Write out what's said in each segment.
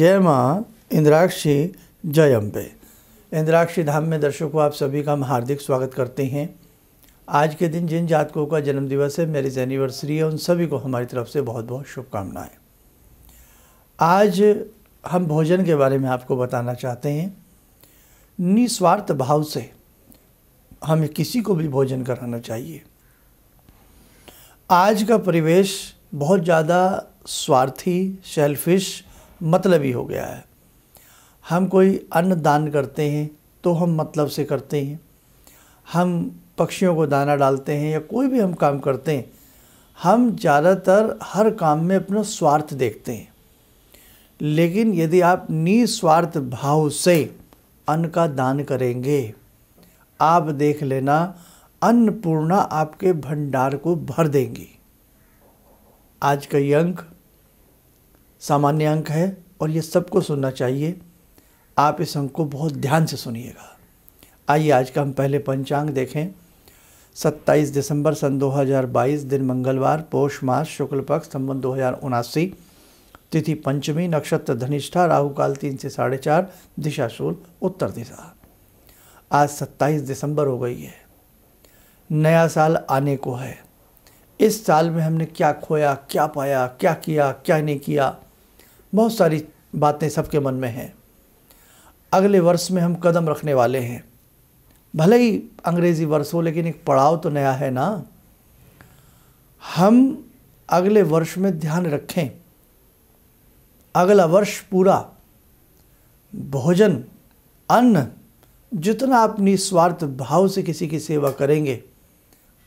जय माँ इंद्राक्षी जय अम्बे इंद्राक्षी धाम में दर्शकों आप सभी का हम हार्दिक स्वागत करते हैं आज के दिन जिन जातकों का जन्मदिवस है मेरिज एनिवर्सरी है उन सभी को हमारी तरफ से बहुत बहुत शुभकामनाएं आज हम भोजन के बारे में आपको बताना चाहते हैं निस्वार्थ भाव से हमें किसी को भी भोजन कराना चाहिए आज का परिवेश बहुत ज़्यादा स्वार्थी सेल्फिश मतलब ही हो गया है हम कोई अन्न दान करते हैं तो हम मतलब से करते हैं हम पक्षियों को दाना डालते हैं या कोई भी हम काम करते हैं हम ज़्यादातर हर काम में अपना स्वार्थ देखते हैं लेकिन यदि आप निस्वार्थ भाव से अन्न का दान करेंगे आप देख लेना अन्नपूर्णा आपके भंडार को भर देंगी आज का ये अंक सामान्य अंक है और ये सबको सुनना चाहिए आप इस अंक को बहुत ध्यान से सुनिएगा आइए आज का हम पहले पंचांग देखें 27 दिसंबर सन 2022 दिन मंगलवार पोष मास शुक्ल पक्ष संबंध दो तिथि पंचमी नक्षत्र धनिष्ठा राहु काल तीन से साढ़े चार दिशा शूल उत्तर दिशा आज 27 दिसंबर हो गई है नया साल आने को है इस साल में हमने क्या खोया क्या पाया क्या किया क्या नहीं किया बहुत सारी बातें सबके मन में हैं अगले वर्ष में हम कदम रखने वाले हैं भले ही अंग्रेज़ी वर्ष हो लेकिन एक पड़ाव तो नया है ना हम अगले वर्ष में ध्यान रखें अगला वर्ष पूरा भोजन अन्न जितना आप निस्वार्थ भाव से किसी की सेवा करेंगे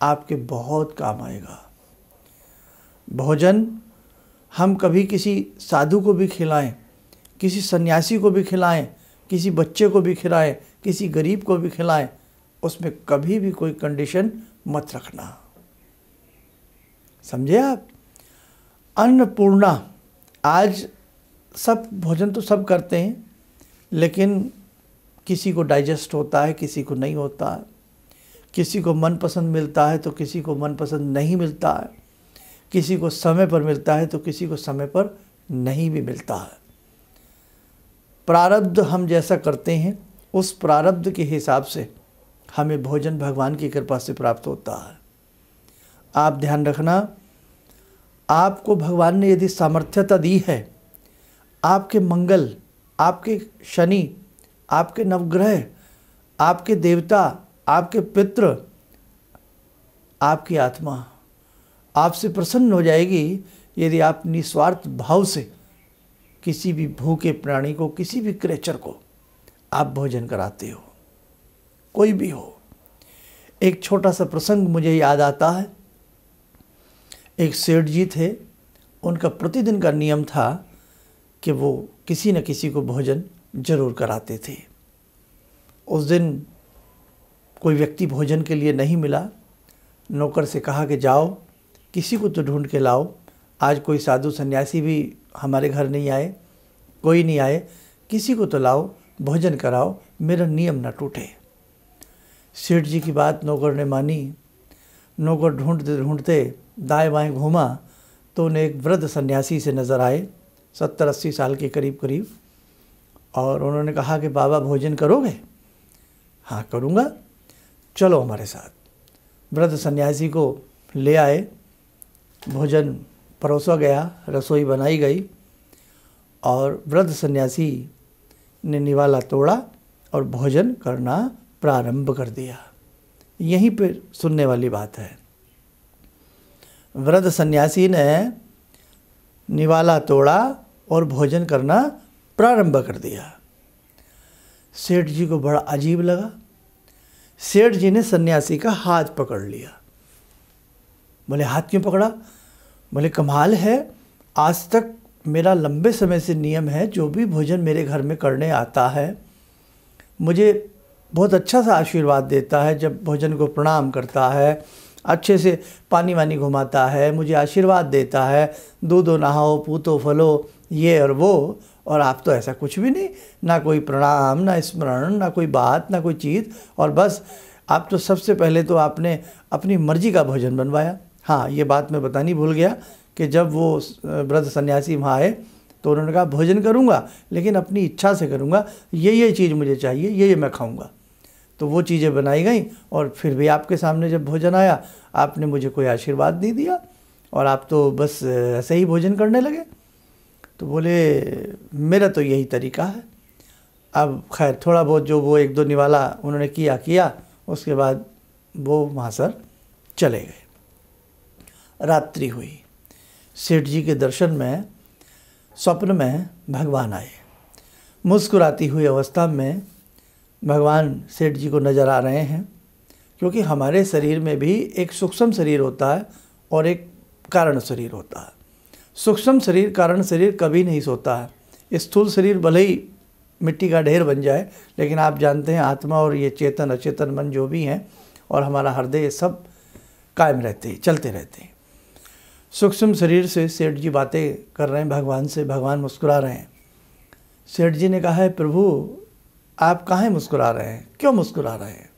आपके बहुत काम आएगा भोजन हम कभी किसी साधु को भी खिलाएं किसी सन्यासी को भी खिलाएं किसी बच्चे को भी खिलाएं किसी गरीब को भी खिलाएं उसमें कभी भी कोई कंडीशन मत रखना समझे आप अन्नपूर्णा आज सब भोजन तो सब करते हैं लेकिन किसी को डाइजेस्ट होता है किसी को नहीं होता है किसी को मनपसंद मिलता है तो किसी को मनपसंद नहीं मिलता है किसी को समय पर मिलता है तो किसी को समय पर नहीं भी मिलता है प्रारब्ध हम जैसा करते हैं उस प्रारब्ध के हिसाब से हमें भोजन भगवान की कृपा से प्राप्त होता है आप ध्यान रखना आपको भगवान ने यदि सामर्थ्यता दी है आपके मंगल आपके शनि आपके नवग्रह आपके देवता आपके पित्र आपकी आत्मा आपसे प्रसन्न हो जाएगी यदि आप निस्वार्थ भाव से किसी भी भूखे प्राणी को किसी भी क्रेचर को आप भोजन कराते हो कोई भी हो एक छोटा सा प्रसंग मुझे याद आता है एक सेठ जी थे उनका प्रतिदिन का नियम था कि वो किसी न किसी को भोजन जरूर कराते थे उस दिन कोई व्यक्ति भोजन के लिए नहीं मिला नौकर से कहा कि जाओ किसी को तो ढूंढ के लाओ आज कोई साधु सन्यासी भी हमारे घर नहीं आए कोई नहीं आए किसी को तो लाओ भोजन कराओ मेरा नियम ना टूटे सेठ जी की बात नौकर ने मानी नौकर ढूंढते ढूंढते दाएं बाएं घूमा तो उन्हें एक वृद्ध सन्यासी से नज़र आए सत्तर अस्सी साल के करीब करीब और उन्होंने कहा कि बाबा भोजन करोगे हाँ करूँगा चलो हमारे साथ वृद्ध सन्यासी को ले आए भोजन परोसा गया रसोई बनाई गई और वृद्ध सन्यासी ने निवाला तोड़ा और भोजन करना प्रारंभ कर दिया यहीं पर सुनने वाली बात है वृद्ध सन्यासी ने निवाला तोड़ा और भोजन करना प्रारंभ कर दिया सेठ जी को बड़ा अजीब लगा सेठ जी ने सन्यासी का हाथ पकड़ लिया बोले हाथ क्यों पकड़ा बोले कमाल है आज तक मेरा लंबे समय से नियम है जो भी भोजन मेरे घर में करने आता है मुझे बहुत अच्छा सा आशीर्वाद देता है जब भोजन को प्रणाम करता है अच्छे से पानी वानी घुमाता है मुझे आशीर्वाद देता है दूधो नहाओ पूतो फलो ये और वो और आप तो ऐसा कुछ भी नहीं ना कोई प्रणाम ना स्मरण ना कोई बात ना कोई चीज़ और बस आप तो सबसे पहले तो आपने अपनी मर्जी का भोजन बनवाया हाँ ये बात मैं बतानी भूल गया कि जब वो वृद्ध सन्यासी वहाँ आए तो उन्होंने कहा भोजन करूँगा लेकिन अपनी इच्छा से करूँगा ये ये चीज़ मुझे चाहिए ये ये मैं खाऊँगा तो वो चीज़ें बनाई गई और फिर भी आपके सामने जब भोजन आया आपने मुझे कोई आशीर्वाद नहीं दिया और आप तो बस ऐसे ही भोजन करने लगे तो बोले मेरा तो यही तरीका है अब खैर थोड़ा बहुत जो वो एक दो निवाला उन्होंने किया किया उसके बाद वो वहाँ सर चले गए रात्रि हुई सेठ जी के दर्शन में स्वप्न में भगवान आए मुस्कुराती हुई अवस्था में भगवान सेठ जी को नज़र आ रहे हैं क्योंकि हमारे शरीर में भी एक सूक्ष्म शरीर होता है और एक कारण शरीर होता है सूक्ष्म शरीर कारण शरीर कभी नहीं सोता है स्थूल शरीर भले ही मिट्टी का ढेर बन जाए लेकिन आप जानते हैं आत्मा और ये चेतन अचेतन मन जो भी हैं और हमारा हृदय सब कायम रहते हैं चलते रहते हैं सूक्ष्म शरीर से सेठ जी बातें कर रहे हैं भगवान से भगवान मुस्कुरा रहे हैं सेठ जी ने कहा है प्रभु आप कहाँ मुस्कुरा रहे हैं क्यों मुस्कुरा रहे हैं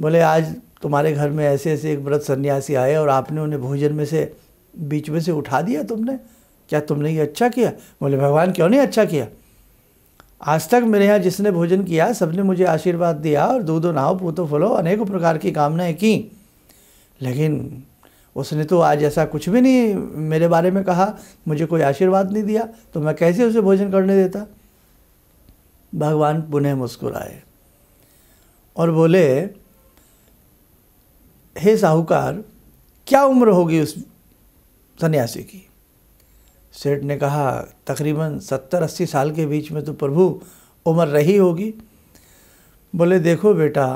बोले आज तुम्हारे घर में ऐसे ऐसे एक व्रत सन्यासी आए और आपने उन्हें भोजन में से बीच में से उठा दिया तुमने क्या तुमने ये अच्छा किया बोले भगवान क्यों नहीं अच्छा किया आज तक मेरे यहाँ जिसने भोजन किया सबने मुझे आशीर्वाद दिया और दूधो नाव पोतो फलो अनेकों प्रकार की कामनाएं की लेकिन उसने तो आज ऐसा कुछ भी नहीं मेरे बारे में कहा मुझे कोई आशीर्वाद नहीं दिया तो मैं कैसे उसे भोजन करने देता भगवान पुनः मुस्कुराए और बोले हे साहूकार क्या उम्र होगी उस सन्यासी की सेठ ने कहा तकरीबन सत्तर अस्सी साल के बीच में तो प्रभु उम्र रही होगी बोले देखो बेटा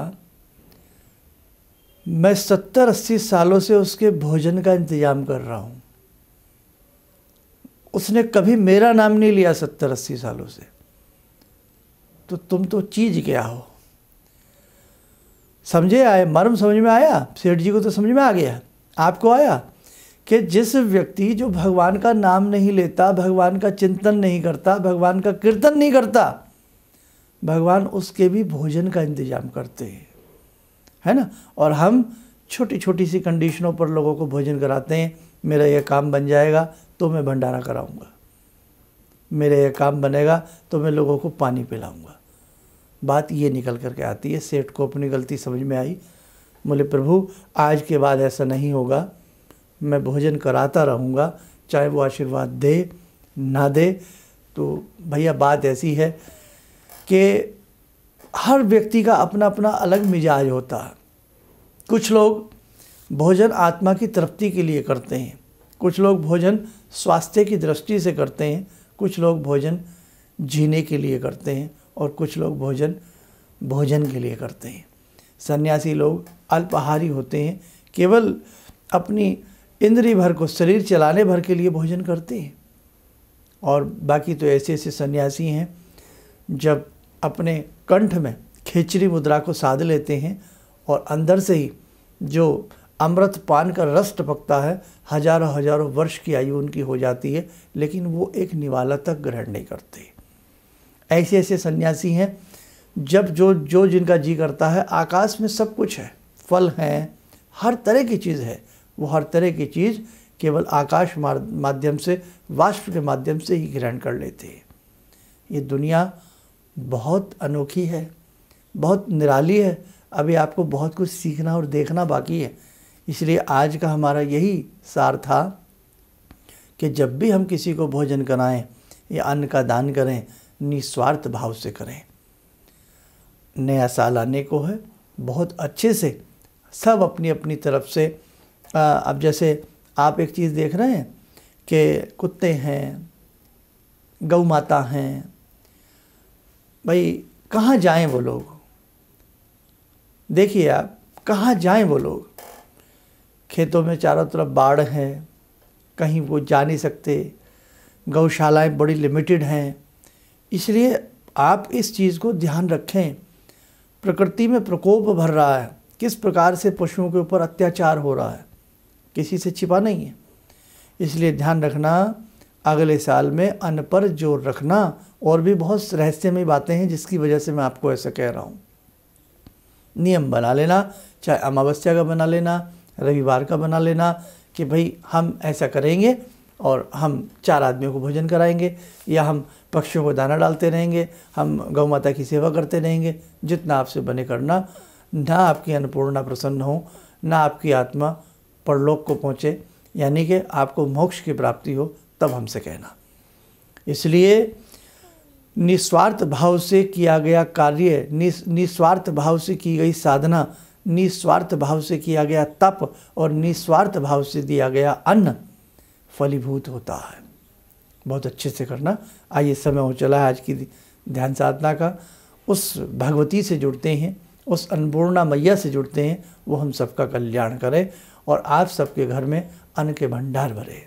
मैं सत्तर अस्सी सालों से उसके भोजन का इंतज़ाम कर रहा हूँ उसने कभी मेरा नाम नहीं लिया सत्तर अस्सी सालों से तो तुम तो चीज क्या हो समझे आए मर्म समझ में आया सेठ जी को तो समझ में आ गया आपको आया कि जिस व्यक्ति जो भगवान का नाम नहीं लेता भगवान का चिंतन नहीं करता भगवान का कीर्तन नहीं करता भगवान उसके भी भोजन का इंतजाम करते हैं है ना और हम छोटी छोटी सी कंडीशनों पर लोगों को भोजन कराते हैं मेरा यह काम बन जाएगा तो मैं भंडारा कराऊंगा मेरा यह काम बनेगा तो मैं लोगों को पानी पिलाऊंगा बात ये निकल करके आती है सेठ को अपनी गलती समझ में आई बोले प्रभु आज के बाद ऐसा नहीं होगा मैं भोजन कराता रहूँगा चाहे वो आशीर्वाद दे ना दे तो भैया बात ऐसी है कि हर व्यक्ति का अपना अपना अलग मिजाज होता है कुछ लोग भोजन आत्मा की तृप्ति के लिए करते हैं कुछ लोग भोजन स्वास्थ्य की दृष्टि से करते हैं कुछ लोग भोजन जीने के लिए करते हैं और कुछ लोग भोजन भोजन के लिए करते हैं सन्यासी लोग अल्पहारी होते हैं केवल अपनी इंद्री भर को शरीर चलाने भर के लिए भोजन करते हैं और बाकी तो ऐसे ऐसे सन्यासी हैं जब अपने कंठ में खेचरी मुद्रा को साध लेते हैं और अंदर से ही जो अमृत पान का रस टपकता है हजारों हजारों वर्ष की आयु उनकी हो जाती है लेकिन वो एक निवाला तक ग्रहण नहीं करते ऐसे ऐसे सन्यासी हैं जब जो जो जिनका जी करता है आकाश में सब कुछ है फल हैं हर तरह की चीज़ है वो हर तरह की चीज़ केवल आकाश माध्यम से वाष्प के माध्यम से ही ग्रहण कर लेते हैं ये दुनिया बहुत अनोखी है बहुत निराली है अभी आपको बहुत कुछ सीखना और देखना बाकी है इसलिए आज का हमारा यही सार था कि जब भी हम किसी को भोजन कराएं या अन्न का दान करें निस्वार्थ भाव से करें नया साल आने को है बहुत अच्छे से सब अपनी अपनी तरफ से अब जैसे आप एक चीज़ देख रहे हैं कि कुत्ते हैं गौ माता हैं भाई कहाँ जाएं वो लोग देखिए आप कहाँ जाएं वो लोग खेतों में चारों तरफ बाढ़ है कहीं वो जा नहीं सकते गौशालाएं बड़ी लिमिटेड हैं इसलिए आप इस चीज़ को ध्यान रखें प्रकृति में प्रकोप भर रहा है किस प्रकार से पशुओं के ऊपर अत्याचार हो रहा है किसी से छिपा नहीं है इसलिए ध्यान रखना अगले साल में अन्न पर जोर रखना और भी बहुत रहस्यमय बातें हैं जिसकी वजह से मैं आपको ऐसा कह रहा हूँ नियम बना लेना चाहे अमावस्या का बना लेना रविवार का बना लेना कि भाई हम ऐसा करेंगे और हम चार आदमियों को भोजन कराएंगे या हम पक्षियों को दाना डालते रहेंगे हम गौ माता की सेवा करते रहेंगे जितना आपसे बने करना ना आपकी अन्नपूर्णा प्रसन्न हो ना आपकी आत्मा परलोक को पहुँचे यानी कि आपको मोक्ष की प्राप्ति हो तब हमसे कहना इसलिए निस्वार्थ भाव से किया गया कार्य निस्वार्थ भाव से की गई साधना निस्वार्थ भाव से किया गया तप और निस्वार्थ भाव से दिया गया अन्न फलीभूत होता है बहुत अच्छे से करना आइए समय हो चला है आज की ध्यान साधना का उस भगवती से जुड़ते हैं उस अन्नपूर्णा मैया से जुड़ते हैं वो हम सबका कल्याण करें और आप सबके घर में अन्न के भंडार भरे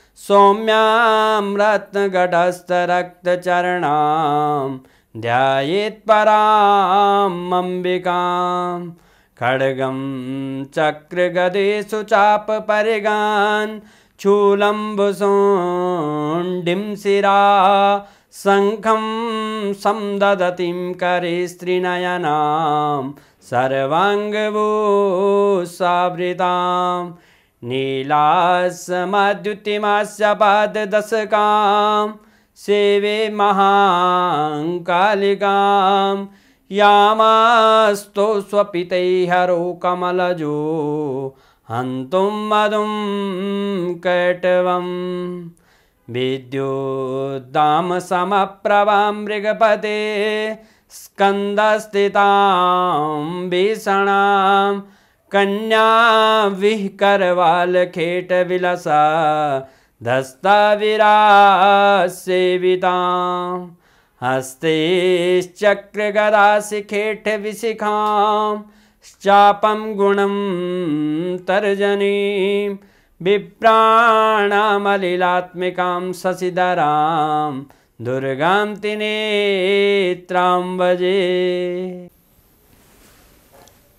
सौम्यां रत्नगढस्थरक्तचरणां ध्यायेत्परां अम्बिकां खड्गं चक्रगदेषु चापपरिगान् चूलम्बुसोण्डिं शिरा शङ्खं संददतिं करे स्त्रीनयनां सर्वाङ्गभूसावृताम् सेवे महाङ्कालिकां यामास्तु स्वपितैः हरो कमलजो हन्तुं मधुं समप्रभा मृगपते स्कन्दस्थितां भीषणाम् कन्या विह करवाल खेट विलसा धस्ता विरा सेविता हस्ते चक्रगरासिखेठ विशिखां विशिखा चापम गुणम तर्जनी विप्राणमलिलात्मिका शशिधरा दुर्गा वजे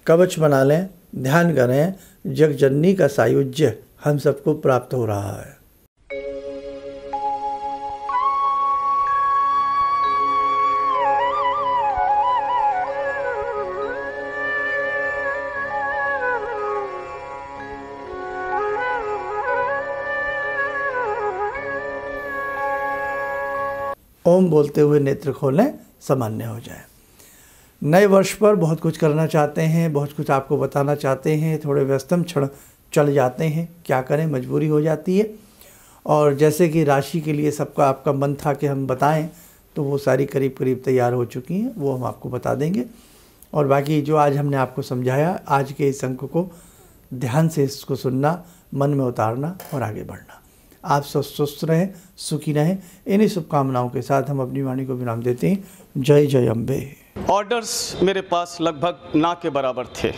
कवच बना लें ध्यान करें जगजननी का सायुज्य हम सबको प्राप्त हो रहा है ओम बोलते हुए नेत्र खोलें सामान्य हो जाए नए वर्ष पर बहुत कुछ करना चाहते हैं बहुत कुछ आपको बताना चाहते हैं थोड़े व्यस्तम क्षण चल जाते हैं क्या करें मजबूरी हो जाती है और जैसे कि राशि के लिए सबका आपका मन था कि हम बताएं तो वो सारी करीब करीब तैयार हो चुकी हैं वो हम आपको बता देंगे और बाकी जो आज हमने आपको समझाया आज के इस अंक को ध्यान से इसको सुनना मन में उतारना और आगे बढ़ना आप सब स्वस्थ रहें सुखी रहें इन्हीं शुभकामनाओं के साथ हम अपनी वाणी को विराम देते हैं जय जय अम्बे ऑर्डर्स मेरे पास लगभग ना के बराबर थे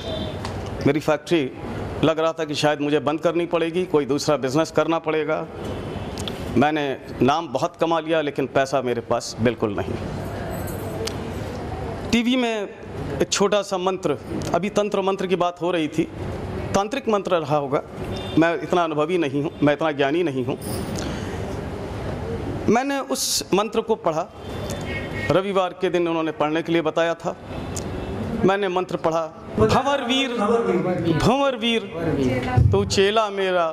मेरी फैक्ट्री लग रहा था कि शायद मुझे बंद करनी पड़ेगी कोई दूसरा बिजनेस करना पड़ेगा मैंने नाम बहुत कमा लिया लेकिन पैसा मेरे पास बिल्कुल नहीं टीवी में एक छोटा सा मंत्र अभी तंत्र मंत्र की बात हो रही थी तांत्रिक मंत्र रहा होगा मैं इतना अनुभवी नहीं हूँ मैं इतना ज्ञानी नहीं हूँ मैंने उस मंत्र को पढ़ा रविवार के दिन उन्होंने पढ़ने के लिए बताया था मैंने मंत्र पढ़ा भंवर वीर भंवर वीर तू चेला मेरा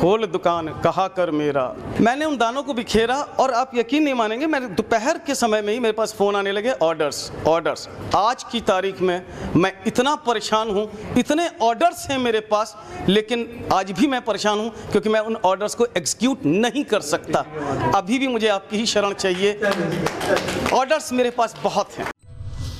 खोल दुकान कहा कर मेरा मैंने उन दानों को बिखेरा और आप यकीन नहीं मानेंगे मैंने दोपहर के समय में ही मेरे पास फ़ोन आने लगे ऑर्डर्स ऑर्डर्स आज की तारीख में मैं इतना परेशान हूँ इतने ऑर्डर्स हैं मेरे पास लेकिन आज भी मैं परेशान हूँ क्योंकि मैं उन ऑर्डर्स को एग्जीक्यूट नहीं कर सकता अभी भी मुझे आपकी ही शरण चाहिए ऑर्डर्स मेरे पास बहुत हैं